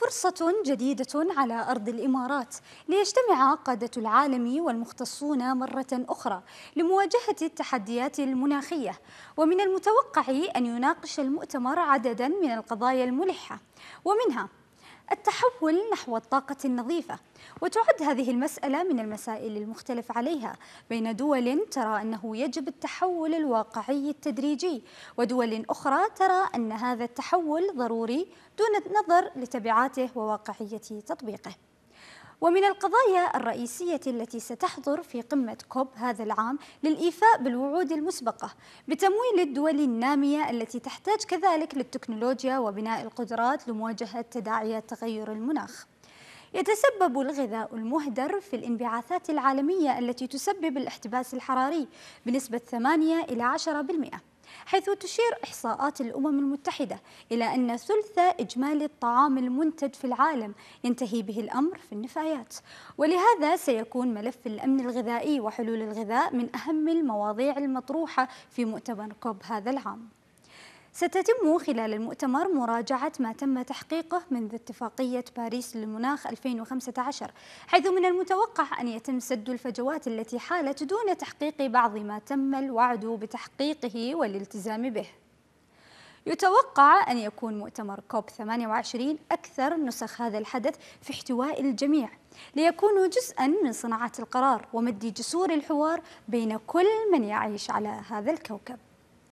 فرصة جديدة على أرض الإمارات ليجتمع قادة العالم والمختصون مرة أخرى لمواجهة التحديات المناخية ومن المتوقع أن يناقش المؤتمر عددا من القضايا الملحة ومنها التحول نحو الطاقة النظيفة وتعد هذه المسألة من المسائل المختلف عليها بين دول ترى أنه يجب التحول الواقعي التدريجي ودول أخرى ترى أن هذا التحول ضروري دون النظر لتبعاته وواقعية تطبيقه ومن القضايا الرئيسية التي ستحضر في قمة كوب هذا العام للإيفاء بالوعود المسبقة بتمويل الدول النامية التي تحتاج كذلك للتكنولوجيا وبناء القدرات لمواجهة تداعيات تغير المناخ يتسبب الغذاء المهدر في الانبعاثات العالمية التي تسبب الاحتباس الحراري بنسبة 8 إلى 10% حيث تشير إحصاءات الأمم المتحدة إلى أن ثلث إجمالي الطعام المنتج في العالم ينتهي به الأمر في النفايات ولهذا سيكون ملف الأمن الغذائي وحلول الغذاء من أهم المواضيع المطروحة في مؤتمر كوب هذا العام ستتم خلال المؤتمر مراجعة ما تم تحقيقه منذ اتفاقية باريس للمناخ 2015 حيث من المتوقع أن يتم سد الفجوات التي حالت دون تحقيق بعض ما تم الوعد بتحقيقه والالتزام به يتوقع أن يكون مؤتمر كوب 28 أكثر نسخ هذا الحدث في احتواء الجميع ليكونوا جزءا من صناعة القرار ومد جسور الحوار بين كل من يعيش على هذا الكوكب